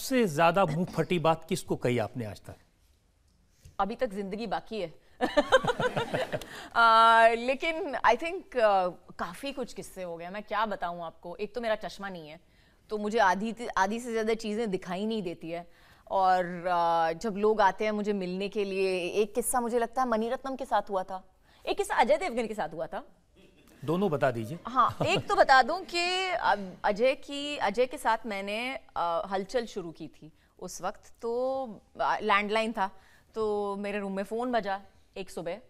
सबसे ज्यादा मुंह फटी बात किसको कही आपने आज तक अभी तक जिंदगी बाकी है आ, लेकिन आई थिंक काफ़ी कुछ किस्से हो गए मैं क्या बताऊं आपको एक तो मेरा चश्मा नहीं है तो मुझे आधी आधी से ज़्यादा चीज़ें दिखाई नहीं देती है और आ, जब लोग आते हैं मुझे मिलने के लिए एक किस्सा मुझे लगता है मणि रत्नम के साथ हुआ था एक किस्सा अजय देवगन के साथ हुआ था दोनों बता दीजिए हाँ एक तो बता दूं कि अजय की अजय के साथ मैंने हलचल शुरू की थी उस वक्त तो लैंडलाइन था तो मेरे रूम में फ़ोन बजा एक सुबह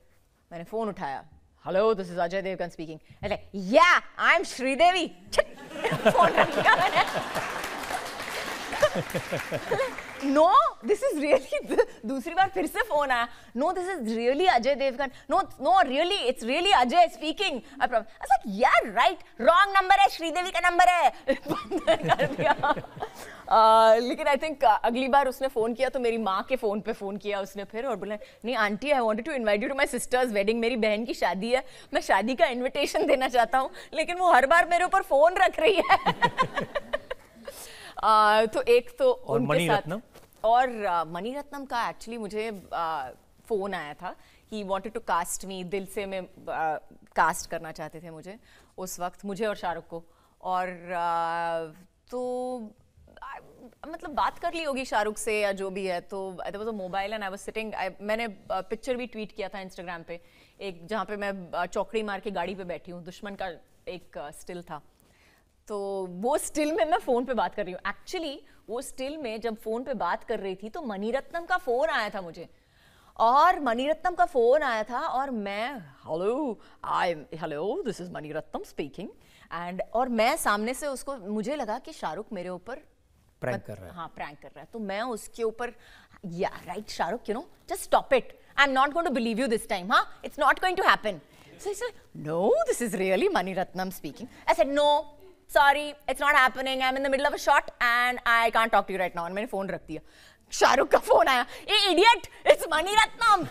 मैंने फ़ोन उठाया hello this is Ajay Devgan speaking या आई एम श्रीदेवी फ़ोन रख लिया मैंने नो दिस इज रियली दूसरी बार फिर से फोन आया no this is really Ajay Devgan no no really it's really Ajay speaking यार राइट रॉन्ग नंबर है श्रीदेवी का नंबर है uh, लेकिन आई थिंक uh, अगली बार उसने फोन किया तो मेरी माँ के फोन पे फोन किया उसने फिर और बोला नहीं aunty I want to invite you to my sister's wedding मेरी बहन की शादी है मैं शादी का इन्विटेशन देना चाहता हूँ लेकिन वो हर बार मेरे ऊपर फोन रख रही है आ, तो एक तो और साथ रत्नम और मणि रत्नम का एक्चुअली मुझे फ़ोन आया था he wanted to cast me दिल से मैं कास्ट करना चाहते थे मुझे उस वक्त मुझे और शाहरुख को और तो मतलब बात कर ली होगी शाहरुख से या जो भी है तो there was a mobile and I was sitting मैंने पिक्चर भी ट्वीट किया था इंस्टाग्राम पे एक जहाँ पे मैं चौकड़ी मार के गाड़ी पे बैठी हूँ दुश्मन का एक स्टिल था तो वो स्टिल में मैं फ़ोन पे बात कर रही हूँ एक्चुअली वो स्टिल में जब फ़ोन पे बात कर रही थी तो मणिरत्नम का फ़ोन आया था मुझे और मणिरत्नम का फ़ोन आया था और मैं hello I hello this is Mani Ratnam speaking and और मैं सामने से उसको मुझे लगा कि शाहरुख मेरे ऊपर प्रैंक कर रहा है हाँ प्रैंक कर रहा है तो मैं उसके ऊपर yeah right Shahrukh you know just stop it I am not going to believe you this time हाँ it's not going to happen so it's no this is really Mani Ratnam speaking I said no sorry it's not happening I am in the middle of a shot and I can't talk to you right मैंने phone रख दिया शाहरुख का phone आया ए idiot it's Mani Ratnam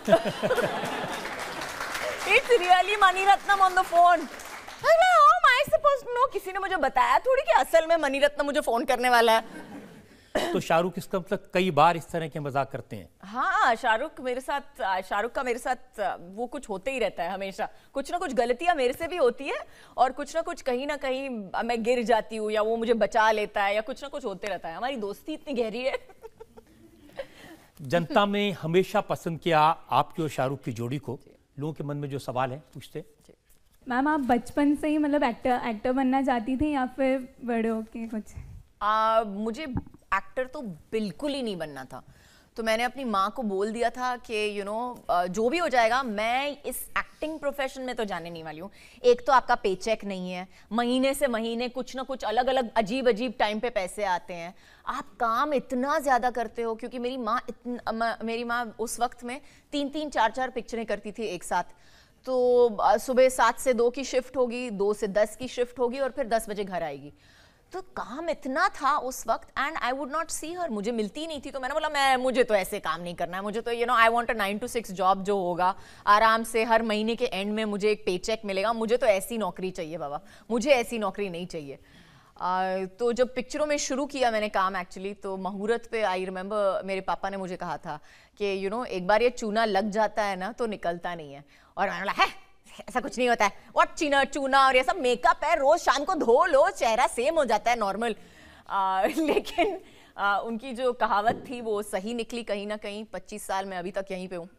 it's really Mani Ratnam on the phone I suppose no किसी ने मुझे बताया थोड़ी कि असल में मनी रत्नम मुझे फोन करने वाला है तो शाहरुख इसका मतलब कई बार इस तरह के मजाक करते हैं हाँ शाहरुख मेरे साथ शाहरुख का मेरे साथ वो कुछ होते ही रहता है हमेशा कुछ ना कुछ गलतियां मेरे से भी होती है और कुछ ना कुछ कहीं ना कहीं मैं गिर जाती हूँ या वो मुझे बचा लेता है या कुछ ना कुछ होते रहता है हमारी दोस्ती इतनी गहरी है जनता में हमेशा पसंद किया आपकी और शाहरुख की जोड़ी को लोगों के मन में जो सवाल है पूछते मैम आप बचपन से ही मतलब एक्टर एक्टर बनना चाहती थी या फिर बड़े होके कुछ आ, मुझे एक्टर तो बिल्कुल ही नहीं बनना था तो मैंने अपनी माँ को बोल दिया था कि यू you नो know, जो भी हो जाएगा मैं इस एक्टिंग प्रोफेशन में तो जाने नहीं वाली हूँ एक तो आपका पेचेक नहीं है महीने से महीने कुछ ना कुछ अलग अलग अजीब अजीब टाइम पे पैसे आते हैं आप काम इतना ज़्यादा करते हो क्योंकि मेरी माँ इतना मेरी माँ उस वक्त में तीन तीन चार चार पिक्चरें करती थी एक साथ तो सुबह सात से दो की शिफ्ट होगी दो से दस की शिफ्ट होगी और फिर दस बजे घर आएगी तो काम इतना था उस वक्त and I would not see her मुझे मिलती नहीं थी तो मैंने बोला मैं मुझे तो ऐसे काम नहीं करना है मुझे तो you know I want a nine to six job जो होगा आराम से हर महीने के एंड में मुझे एक पे चेक मिलेगा मुझे तो ऐसी नौकरी चाहिए बाबा मुझे ऐसी नौकरी नहीं चाहिए तो जब पिक्चरों में शुरू किया मैंने काम एक्चुअली तो मुहूर्त पे आई रिमेंबर मेरे पापा ने मुझे कहा था कि यू नो एक बार ये चूना लग जाता है ना तो निकलता नहीं है और मैंने बोला है ऐसा कुछ नहीं होता है और चीना चूना और ये सब मेकअप है रोज शाम को धो लो चेहरा सेम हो जाता है नॉर्मल लेकिन आ, उनकी जो कहावत थी वो सही निकली कहीं ना कहीं 25 साल मैं अभी तक यहीं पे हूँ